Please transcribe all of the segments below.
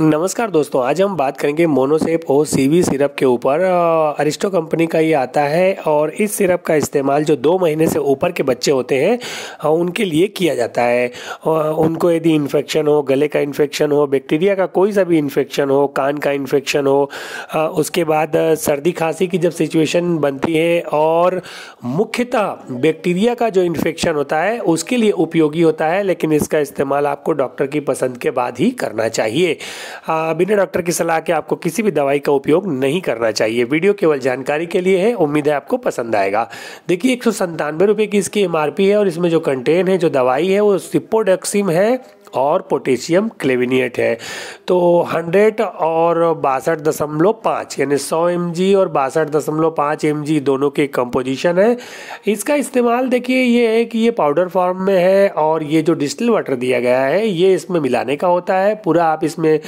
नमस्कार दोस्तों आज हम बात करेंगे मोनोसेप और सीवी सिरप के ऊपर अरिस्टो कंपनी का ये आता है और इस सिरप का इस्तेमाल जो दो महीने से ऊपर के बच्चे होते हैं उनके लिए किया जाता है उनको यदि इन्फेक्शन हो गले का इन्फेक्शन हो बैक्टीरिया का कोई सा भी इन्फेक्शन हो कान का इन्फेक्शन हो उसके बाद सर्दी खांसी की जब सिचुएशन बनती है और मुख्यतः बैक्टीरिया का जो इन्फेक्शन होता है उसके लिए उपयोगी होता है लेकिन इसका इस्तेमाल आपको डॉक्टर की पसंद के बाद ही करना चाहिए बिना डॉक्टर की सलाह के आपको किसी भी दवाई का उपयोग नहीं करना चाहिए वीडियो केवल जानकारी के लिए है उम्मीद है आपको पसंद आएगा देखिए एक सौ की इसकी एम है और इसमें जो कंटेन है जो दवाई है वो सिपोडक्सिम है और पोटेशियम क्लेविनेट है तो 100 और बासठ दशमलव पाँच यानी सौ एम और बासठ दशमलव पाँच एम दोनों के कंपोजिशन है इसका इस्तेमाल देखिए ये है कि ये पाउडर फॉर्म में है और ये जो डिस्टिल वाटर दिया गया है ये इसमें मिलाने का होता है पूरा आप इसमें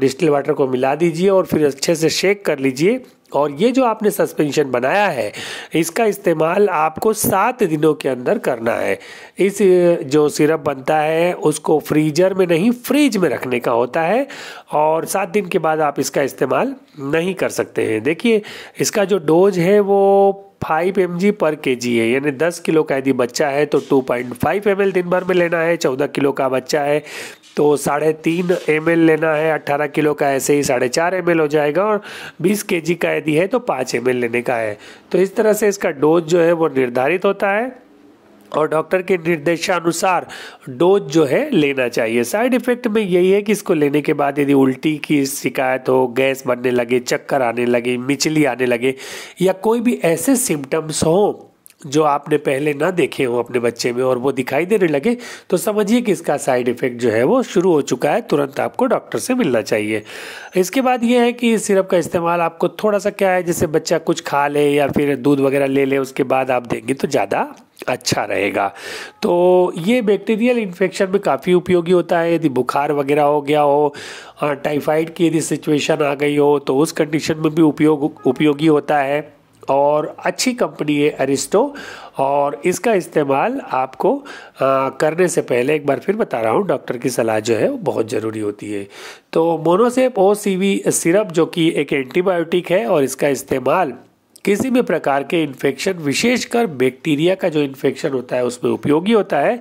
डिस्टिल वाटर को मिला दीजिए और फिर अच्छे से शेक कर लीजिए और ये जो आपने सस्पेंशन बनाया है इसका इस्तेमाल आपको सात दिनों के अंदर करना है इस जो सिरप बनता है उसको फ्रीजर में नहीं फ्रिज में रखने का होता है और सात दिन के बाद आप इसका इस्तेमाल नहीं कर सकते हैं देखिए इसका जो डोज है वो फाइव एम पर के है यानी दस किलो का यदि बच्चा है तो टू पॉइंट फाइव एम दिन भर में लेना है चौदह किलो का बच्चा है तो साढ़े तीन एम लेना है अट्ठारह किलो का ऐसे ही साढ़े चार एम हो जाएगा और बीस के का यदि है तो पाँच एम लेने का है तो इस तरह से इसका डोज जो है वो निर्धारित होता है और डॉक्टर के निर्देशानुसार डोज जो है लेना चाहिए साइड इफेक्ट में यही है कि इसको लेने के बाद यदि उल्टी की शिकायत हो गैस बनने लगे चक्कर आने लगे मिचली आने लगे या कोई भी ऐसे सिम्टम्स हों जो आपने पहले ना देखे हो अपने बच्चे में और वो दिखाई देने लगे तो समझिए कि इसका साइड इफेक्ट जो है वो शुरू हो चुका है तुरंत आपको डॉक्टर से मिलना चाहिए इसके बाद ये है कि इस सिरप का इस्तेमाल आपको थोड़ा सा क्या है जैसे बच्चा कुछ खा ले या फिर दूध वगैरह ले ले उसके बाद आप देंगे तो ज़्यादा अच्छा रहेगा तो ये बैक्टीरियल इन्फेक्शन में काफ़ी उपयोगी होता है यदि बुखार वगैरह हो गया हो टाइफाइड की यदि सिचुएशन आ गई हो तो उस कंडीशन में भी उपयोग उपयोगी होता है और अच्छी कंपनी है अरिस्टो और इसका इस्तेमाल आपको आ, करने से पहले एक बार फिर बता रहा हूँ डॉक्टर की सलाह जो है वो बहुत ज़रूरी होती है तो मोनोसेप ओ सी सिरप जो कि एक एंटीबायोटिक है और इसका इस्तेमाल किसी भी प्रकार के इन्फेक्शन विशेषकर बैक्टीरिया का जो इन्फेक्शन होता है उसमें उपयोगी होता है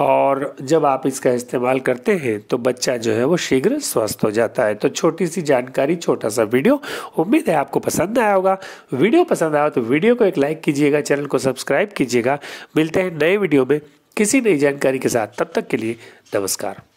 और जब आप इसका इस्तेमाल करते हैं तो बच्चा जो है वो शीघ्र स्वस्थ हो जाता है तो छोटी सी जानकारी छोटा सा वीडियो उम्मीद है आपको पसंद आया होगा वीडियो पसंद आया तो वीडियो को एक लाइक कीजिएगा चैनल को सब्सक्राइब कीजिएगा मिलते हैं नए वीडियो में किसी नई जानकारी के साथ तब तक के लिए नमस्कार